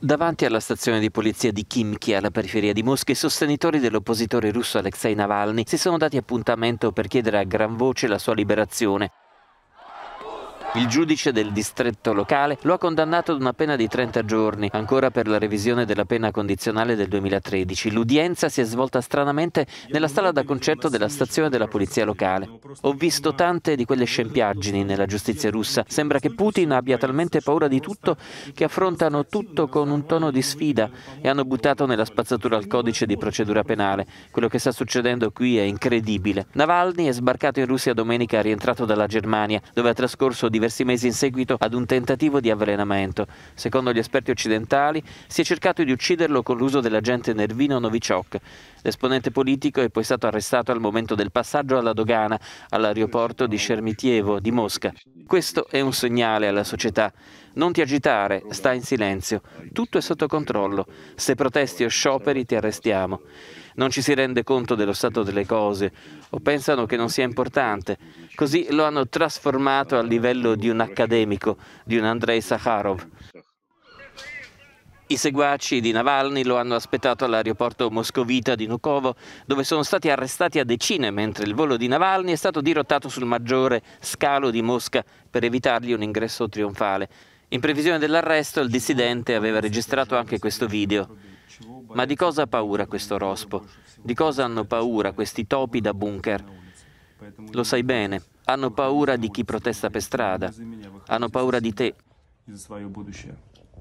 Davanti alla stazione di polizia di Kimki, alla periferia di Mosca, i sostenitori dell'oppositore russo Alexei Navalny si sono dati appuntamento per chiedere a gran voce la sua liberazione, il giudice del distretto locale lo ha condannato ad una pena di 30 giorni, ancora per la revisione della pena condizionale del 2013. L'udienza si è svolta stranamente nella sala da concerto della stazione della polizia locale. Ho visto tante di quelle scempiaggini nella giustizia russa. Sembra che Putin abbia talmente paura di tutto che affrontano tutto con un tono di sfida e hanno buttato nella spazzatura il codice di procedura penale. Quello che sta succedendo qui è incredibile. Navalny è sbarcato in Russia domenica rientrato dalla Germania, dove ha trascorso di diversi mesi in seguito ad un tentativo di avvelenamento. Secondo gli esperti occidentali si è cercato di ucciderlo con l'uso dell'agente nervino Novichok. L'esponente politico è poi stato arrestato al momento del passaggio alla dogana all'aeroporto di Scermitievo di Mosca. Questo è un segnale alla società. Non ti agitare, sta in silenzio. Tutto è sotto controllo. Se protesti o scioperi ti arrestiamo. Non ci si rende conto dello stato delle cose o pensano che non sia importante. Così lo hanno trasformato a livello di un accademico, di un Andrei Sakharov. I seguaci di Navalny lo hanno aspettato all'aeroporto moscovita di Nukovo, dove sono stati arrestati a decine, mentre il volo di Navalny è stato dirottato sul maggiore scalo di Mosca per evitargli un ingresso trionfale. In previsione dell'arresto, il dissidente aveva registrato anche questo video. Ma di cosa ha paura questo rospo? Di cosa hanno paura questi topi da bunker? Lo sai bene, hanno paura di chi protesta per strada, hanno paura di te.